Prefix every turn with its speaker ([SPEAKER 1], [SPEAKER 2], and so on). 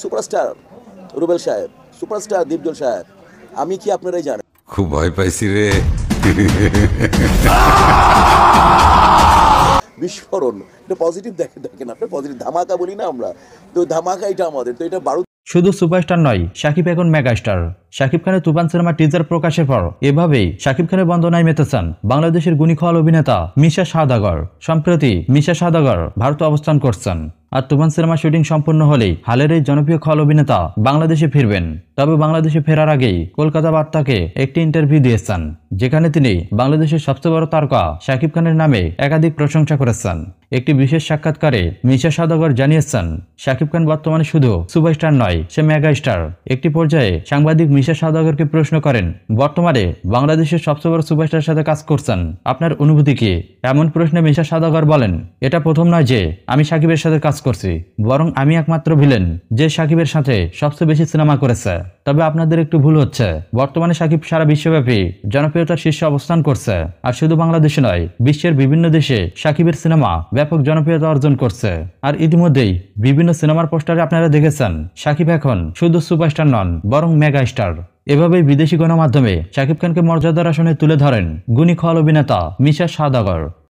[SPEAKER 1] superstar Rubel সাহেব superstar Dipjol সাহেব আমি কি আপনারাই জানেন
[SPEAKER 2] খুব ভয় পাইছি রে
[SPEAKER 1] বিস্ফোরণ এটা পজিটিভ দেখে দেখেন আপনি পজিটিভ ধামাকা বলি না আমরা তো ধামাকা এটা আমাদের তো এটা বারুদ
[SPEAKER 3] শুধু সুপারস্টার নয় সাকিব এখন মেগাস্টার সাকিব খানের তুফান সিনেমা টিজার প্রকাশের পর এভাবেই সাকিব খানের বন্দনায় মেতেছেন বাংলাদেশের গুণী খোয়াল অভিনেতা মিশা সাদাগর সম্প্রতি মিশা সাদাগর ভারতে অবস্থান করছেন আর তুফান সিনেমা শুটিং সম্পূর্ণ হলেই হালের এই জনপ্রিয় খল অভিনেতা বাংলাদেশে ফিরবেন তবে বাংলাদেশে ফেরার আগেই কলকাতা বার্তাকে একটি ইন্টারভিউ দিয়েছেন যেখানে তিনি বাংলাদেশের সবচেয়ে বড় তারকা শাকিব খানের নামে একাধিক প্রশংসা করেছেন একটি বিশেষ সাক্ষাৎকারে মিশা সাদগর জানিয়েছেন শাকিব খান বর্তমানে শুধু সুপারস্টার নয় সে মেগা স্টার একটি পর্যায়ে সাংবাদিক মিশা সাদগরকে প্রশ্ন করেন বর্তমানে বাংলাদেশের সবচেয়ে বড় সুপারস্টার সাথে কাজ করছেন আপনার অনুভূতি কি এমন প্রশ্নে মিশা সাদগর বলেন এটা প্রথম নয় যে আমি সাকিবের সাথে কাজ করছি বরং আমি একমাত্র ভিলেন যে সাকিবের সাথে সবচেয়ে বেশি সিনেমা করেছে তবে আপনাদের একটু ভুল হচ্ছে বর্তমানে সাকিব সারা বিশ্বব্যাপী জনপ্রিয়তার শীর্ষে অবস্থান করছে আর শুধু বাংলাদেশে নয় বিশ্বের বিভিন্ন দেশে সাকিবের সিনেমা ব্যাপক জনপ্রিয়তা অর্জন করছে আর ইতিমধ্যেই বিভিন্ন সিনেমার পোস্টারে আপনারা দেখেছেন শাকিব এখন শুধু সুপারস্টার নন বরং মেগা স্টার এভাবে বিদেশি গণমাধ্যমে শাকিব খানকে মর্যাদার আসনে তুলে ধরেন গুণী খল অভিনেতা মিশা সাদাগর